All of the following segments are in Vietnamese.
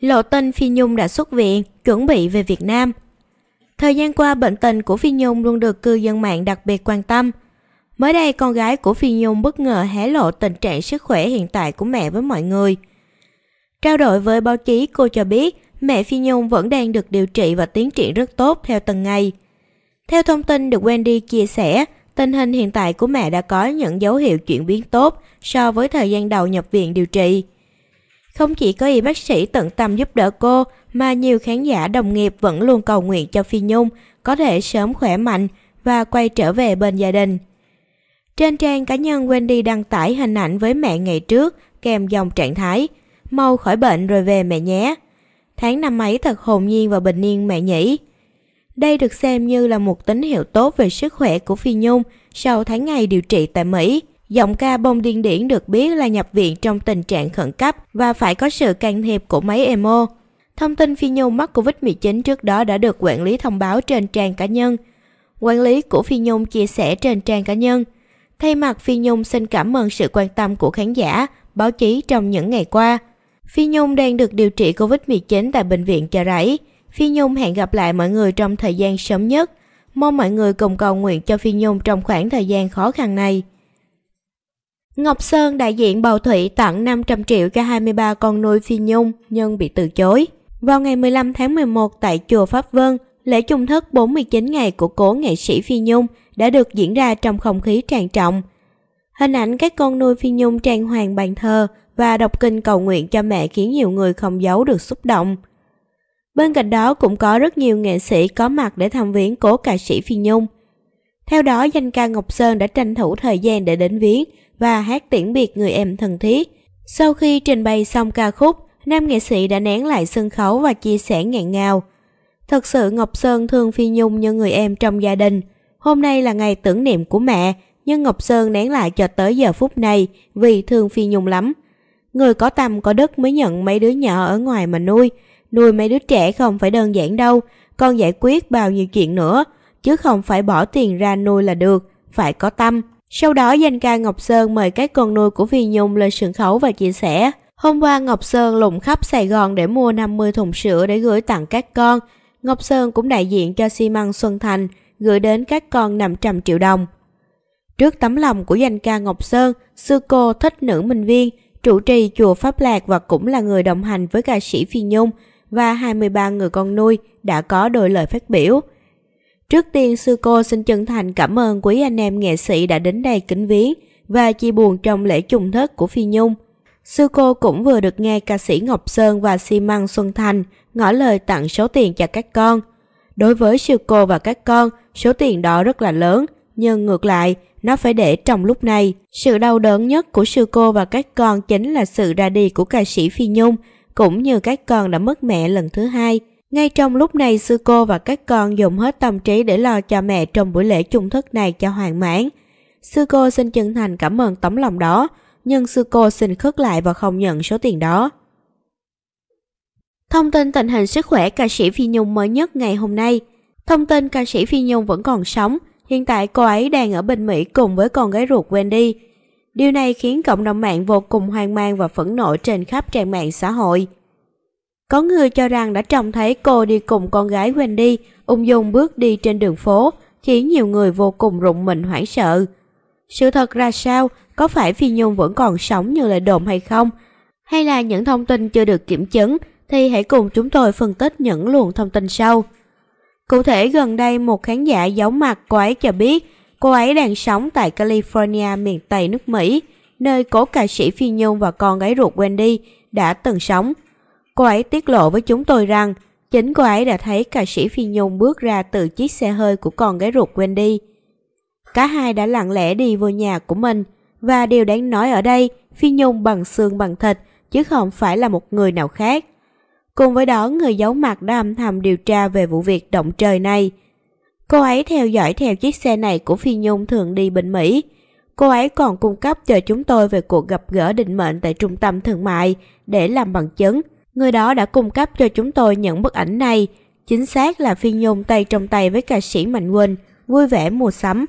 lộ tin Phi Nhung đã xuất viện, chuẩn bị về Việt Nam. Thời gian qua bệnh tình của Phi Nhung luôn được cư dân mạng đặc biệt quan tâm. Mới đây con gái của Phi Nhung bất ngờ hé lộ tình trạng sức khỏe hiện tại của mẹ với mọi người. Trao đổi với báo chí cô cho biết mẹ Phi Nhung vẫn đang được điều trị và tiến triển rất tốt theo từng ngày. Theo thông tin được Wendy chia sẻ, tình hình hiện tại của mẹ đã có những dấu hiệu chuyển biến tốt so với thời gian đầu nhập viện điều trị. Không chỉ có y bác sĩ tận tâm giúp đỡ cô, mà nhiều khán giả đồng nghiệp vẫn luôn cầu nguyện cho Phi Nhung có thể sớm khỏe mạnh và quay trở về bên gia đình. Trên trang cá nhân Wendy đăng tải hình ảnh với mẹ ngày trước kèm dòng trạng thái Mau khỏi bệnh rồi về mẹ nhé. Tháng năm ấy thật hồn nhiên và bình yên mẹ nhỉ. Đây được xem như là một tín hiệu tốt về sức khỏe của Phi Nhung sau tháng ngày điều trị tại Mỹ. Giọng ca bông điên điển được biết là nhập viện trong tình trạng khẩn cấp và phải có sự can thiệp của máy emo. Thông tin Phi Nhung mắc Covid-19 trước đó đã được quản lý thông báo trên trang cá nhân. Quản lý của Phi Nhung chia sẻ trên trang cá nhân. Thay mặt Phi Nhung xin cảm ơn sự quan tâm của khán giả, báo chí trong những ngày qua. Phi Nhung đang được điều trị Covid-19 tại Bệnh viện Chợ Rẫy. Phi Nhung hẹn gặp lại mọi người trong thời gian sớm nhất. Mong mọi người cùng cầu nguyện cho Phi Nhung trong khoảng thời gian khó khăn này. Ngọc Sơn đại diện bầu thủy tặng 500 triệu cho 23 con nuôi Phi Nhung nhưng bị từ chối. Vào ngày 15 tháng 11 tại Chùa Pháp Vân, lễ chung thất 49 ngày của cố nghệ sĩ Phi Nhung đã được diễn ra trong không khí trang trọng. Hình ảnh các con nuôi Phi Nhung trang hoàng bàn thờ và đọc kinh cầu nguyện cho mẹ khiến nhiều người không giấu được xúc động. Bên cạnh đó cũng có rất nhiều nghệ sĩ có mặt để thăm viếng cố ca sĩ Phi Nhung. Theo đó, danh ca Ngọc Sơn đã tranh thủ thời gian để đến viếng và hát tiễn biệt người em thân thiết. Sau khi trình bày xong ca khúc, nam nghệ sĩ đã nén lại sân khấu và chia sẻ nghẹn ngào. Thật sự Ngọc Sơn thương Phi Nhung như người em trong gia đình. Hôm nay là ngày tưởng niệm của mẹ, nhưng Ngọc Sơn nén lại cho tới giờ phút này vì thương Phi Nhung lắm. Người có tâm có đất mới nhận mấy đứa nhỏ ở ngoài mà nuôi. Nuôi mấy đứa trẻ không phải đơn giản đâu, còn giải quyết bao nhiêu chuyện nữa, chứ không phải bỏ tiền ra nuôi là được, phải có tâm. Sau đó danh ca Ngọc Sơn mời các con nuôi của Phi Nhung lên sân khấu và chia sẻ. Hôm qua Ngọc Sơn lùng khắp Sài Gòn để mua 50 thùng sữa để gửi tặng các con. Ngọc Sơn cũng đại diện cho xi măng Xuân Thành, gửi đến các con 500 triệu đồng. Trước tấm lòng của danh ca Ngọc Sơn, sư cô thích nữ minh viên, trụ trì chùa Pháp Lạc và cũng là người đồng hành với ca sĩ Phi Nhung và 23 người con nuôi đã có đôi lời phát biểu. Trước tiên sư cô xin chân thành cảm ơn quý anh em nghệ sĩ đã đến đây kính viếng và chia buồn trong lễ trùng thất của Phi Nhung. Sư cô cũng vừa được nghe ca sĩ Ngọc Sơn và xi măng Xuân Thành ngỏ lời tặng số tiền cho các con. Đối với sư cô và các con, số tiền đó rất là lớn, nhưng ngược lại, nó phải để trong lúc này. Sự đau đớn nhất của sư cô và các con chính là sự ra đi của ca sĩ Phi Nhung, cũng như các con đã mất mẹ lần thứ hai. Ngay trong lúc này sư cô và các con dùng hết tâm trí để lo cho mẹ trong buổi lễ chung thức này cho hoàn mãn. Sư cô xin chân thành cảm ơn tấm lòng đó, nhưng sư cô xin khất lại và không nhận số tiền đó. Thông tin tình hình sức khỏe ca sĩ Phi Nhung mới nhất ngày hôm nay. Thông tin ca sĩ Phi Nhung vẫn còn sống, hiện tại cô ấy đang ở bên Mỹ cùng với con gái ruột Wendy. Điều này khiến cộng đồng mạng vô cùng hoang mang và phẫn nộ trên khắp trang mạng xã hội. Có người cho rằng đã trông thấy cô đi cùng con gái Wendy, ung dung bước đi trên đường phố, khiến nhiều người vô cùng rụng mình hoảng sợ. Sự thật ra sao, có phải Phi Nhung vẫn còn sống như lời đồn hay không? Hay là những thông tin chưa được kiểm chứng thì hãy cùng chúng tôi phân tích những luồng thông tin sau. Cụ thể gần đây một khán giả giấu mặt cô ấy cho biết cô ấy đang sống tại California miền Tây nước Mỹ, nơi cố ca sĩ Phi Nhung và con gái ruột Wendy đã từng sống. Cô ấy tiết lộ với chúng tôi rằng chính cô ấy đã thấy ca sĩ Phi Nhung bước ra từ chiếc xe hơi của con gái ruột Wendy. Cả hai đã lặng lẽ đi vô nhà của mình và điều đáng nói ở đây Phi Nhung bằng xương bằng thịt chứ không phải là một người nào khác. Cùng với đó người giấu mặt đã âm thầm điều tra về vụ việc động trời này. Cô ấy theo dõi theo chiếc xe này của Phi Nhung thường đi Bình Mỹ. Cô ấy còn cung cấp cho chúng tôi về cuộc gặp gỡ định mệnh tại trung tâm thương mại để làm bằng chứng. Người đó đã cung cấp cho chúng tôi những bức ảnh này. Chính xác là Phi Nhung tay trong tay với ca sĩ Mạnh Quỳnh, vui vẻ mua sắm.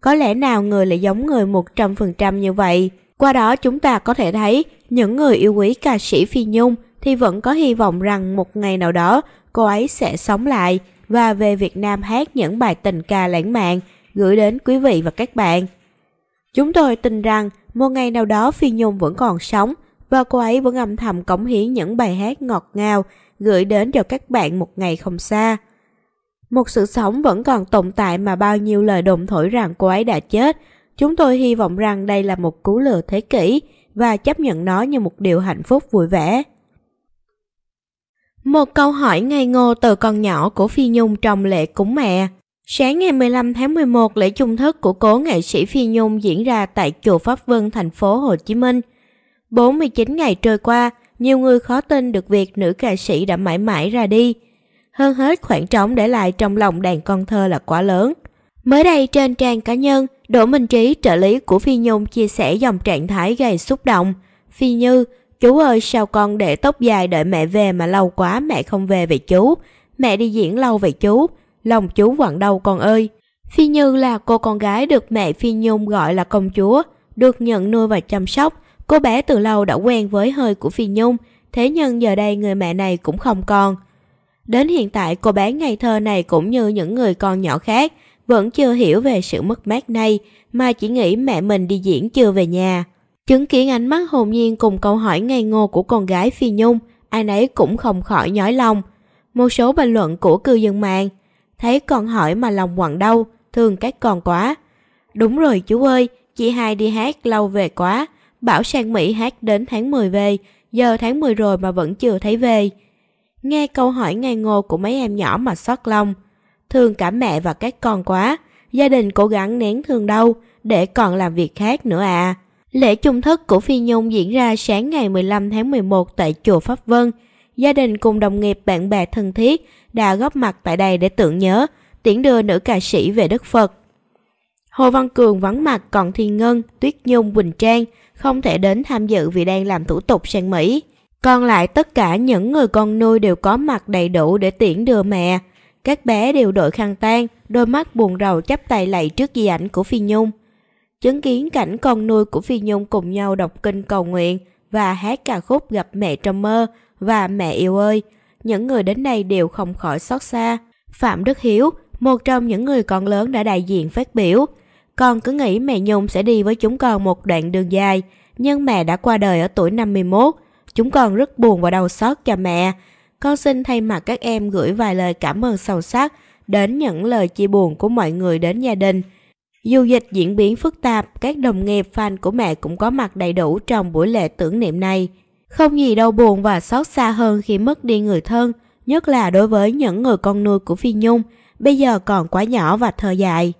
Có lẽ nào người lại giống người 100% như vậy? Qua đó chúng ta có thể thấy những người yêu quý ca sĩ Phi Nhung thì vẫn có hy vọng rằng một ngày nào đó cô ấy sẽ sống lại và về Việt Nam hát những bài tình ca lãng mạn gửi đến quý vị và các bạn. Chúng tôi tin rằng một ngày nào đó Phi Nhung vẫn còn sống và cô ấy vẫn âm thầm cống hiến những bài hát ngọt ngào gửi đến cho các bạn một ngày không xa. Một sự sống vẫn còn tồn tại mà bao nhiêu lời đồn thổi rằng cô ấy đã chết. Chúng tôi hy vọng rằng đây là một cú lừa thế kỷ và chấp nhận nó như một điều hạnh phúc vui vẻ. Một câu hỏi ngây ngô từ con nhỏ của Phi Nhung trong lễ cúng mẹ. Sáng ngày 15 tháng 11, lễ chung thức của cố nghệ sĩ Phi Nhung diễn ra tại chùa Pháp Vân, thành phố Hồ Chí Minh. 49 ngày trôi qua, nhiều người khó tin được việc nữ ca sĩ đã mãi mãi ra đi. Hơn hết khoảng trống để lại trong lòng đàn con thơ là quá lớn. Mới đây trên trang cá nhân, Đỗ Minh Trí, trợ lý của Phi Nhung chia sẻ dòng trạng thái gây xúc động. Phi Như, chú ơi sao con để tóc dài đợi mẹ về mà lâu quá mẹ không về về chú. Mẹ đi diễn lâu về chú, lòng chú quặn đau con ơi. Phi Như là cô con gái được mẹ Phi Nhung gọi là công chúa, được nhận nuôi và chăm sóc, Cô bé từ lâu đã quen với hơi của Phi Nhung, thế nhưng giờ đây người mẹ này cũng không còn. Đến hiện tại cô bé ngày thơ này cũng như những người con nhỏ khác, vẫn chưa hiểu về sự mất mát này mà chỉ nghĩ mẹ mình đi diễn chưa về nhà. Chứng kiến ánh mắt hồn nhiên cùng câu hỏi ngây ngô của con gái Phi Nhung, ai nấy cũng không khỏi nhói lòng. Một số bình luận của cư dân mạng, thấy con hỏi mà lòng quặn đau, thương các con quá. Đúng rồi chú ơi, chị hai đi hát lâu về quá, bảo sang Mỹ hát đến tháng 10 về, giờ tháng 10 rồi mà vẫn chưa thấy về. Nghe câu hỏi ngây ngô của mấy em nhỏ mà xót lòng. Thương cả mẹ và các con quá, gia đình cố gắng nén thương đâu để còn làm việc khác nữa à. Lễ chung thức của Phi Nhung diễn ra sáng ngày 15 tháng 11 tại chùa Pháp Vân. Gia đình cùng đồng nghiệp bạn bè thân thiết đã góp mặt tại đây để tưởng nhớ, tiễn đưa nữ ca sĩ về đất Phật. Hồ Văn Cường vắng mặt còn Thiên Ngân, Tuyết Nhung, Quỳnh Trang không thể đến tham dự vì đang làm thủ tục sang Mỹ. Còn lại tất cả những người con nuôi đều có mặt đầy đủ để tiễn đưa mẹ. Các bé đều đội khăn tang, đôi mắt buồn rầu chắp tay lạy trước di ảnh của Phi Nhung. Chứng kiến cảnh con nuôi của Phi Nhung cùng nhau đọc kinh cầu nguyện và hát ca khúc gặp mẹ trong mơ và mẹ yêu ơi, những người đến đây đều không khỏi xót xa. Phạm Đức Hiếu, một trong những người con lớn đã đại diện phát biểu, con cứ nghĩ mẹ Nhung sẽ đi với chúng con một đoạn đường dài, nhưng mẹ đã qua đời ở tuổi 51. Chúng con rất buồn và đau xót cho mẹ. Con xin thay mặt các em gửi vài lời cảm ơn sâu sắc đến những lời chia buồn của mọi người đến gia đình. Dù dịch diễn biến phức tạp, các đồng nghiệp fan của mẹ cũng có mặt đầy đủ trong buổi lễ tưởng niệm này. Không gì đau buồn và xót xa hơn khi mất đi người thân, nhất là đối với những người con nuôi của Phi Nhung, bây giờ còn quá nhỏ và thơ dại.